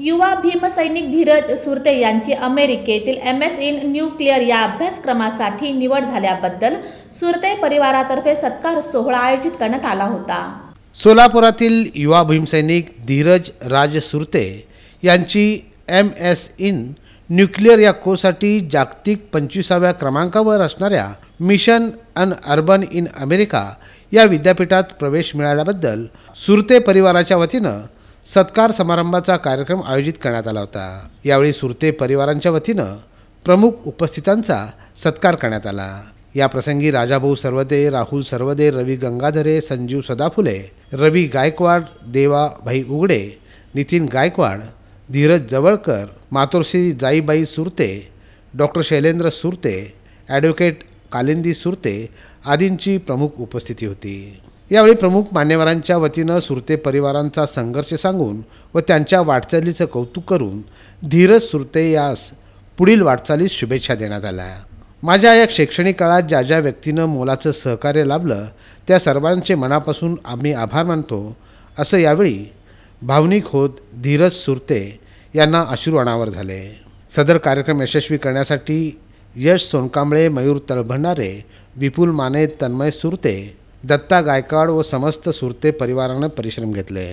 युवा भीमसैनिक धीरज सुरते यांची अमेरिकेतील एम एस इन न्यूक्लिअर या अभ्यासक्रमासाठी निवड झाल्याबद्दल सुरते परिवारातर्फे सत्कार सोहळा आयोजित करण्यात आला होता सोलापुरातील युवा भीमसैनिक धीरज राज सुरते यांची एम एस इन न्यूक्लिअर या कोर्ससाठी जागतिक पंचवीसाव्या क्रमांकावर असणाऱ्या Michigan Ann Arbor in America या विद्यापीठात प्रवेश मिळाल्याबद्दल सुरते परिवाराच्या वतीनं सत्कार समारंभाचा कार्यक्रम आयोजित करण्यात आला होता यावेळी सुरते परिवारांच्या वतीनं प्रमुख उपस्थितांचा सत्कार करण्यात आला याप्रसंगी राजाभाऊ सर्वदे राहुल सर्वदे रवी गंगाधरे संजीव सदाफुले रवी गायकवाड देवा भाई उगडे नितीन गायकवाड धीरज जवळकर मातोश्री जाईबाई सुरते डॉक्टर शैलेंद्र सुरते ॲडव्होकेट कालिंदी सुरते आदींची प्रमुख उपस्थिती होती यावेळी प्रमुख मान्यवरांच्या वतीनं सुरते परिवारांचा संघर्ष सांगून व त्यांच्या वाटचालीचं कौतुक करून धीरज सुरते यास पुढील वाटचालीस शुभेच्छा देण्यात आल्या माझ्या या शैक्षणिक काळात ज्या ज्या व्यक्तीनं मोलाचं सहकार्य लाभलं त्या सर्वांचे मनापासून आम्ही आभार मानतो असं यावेळी भावनिक होत धीरज सुरते यांना अश्रू अनावर झाले सदर कार्यक्रम यशस्वी करण्यासाठी यश सोनकांबळे मयूर तळभंडारे विपुल माने तन्मय सुरते दत्ता गायकवाड व समस्त सुरते परिवारानं परिश्रम घेतले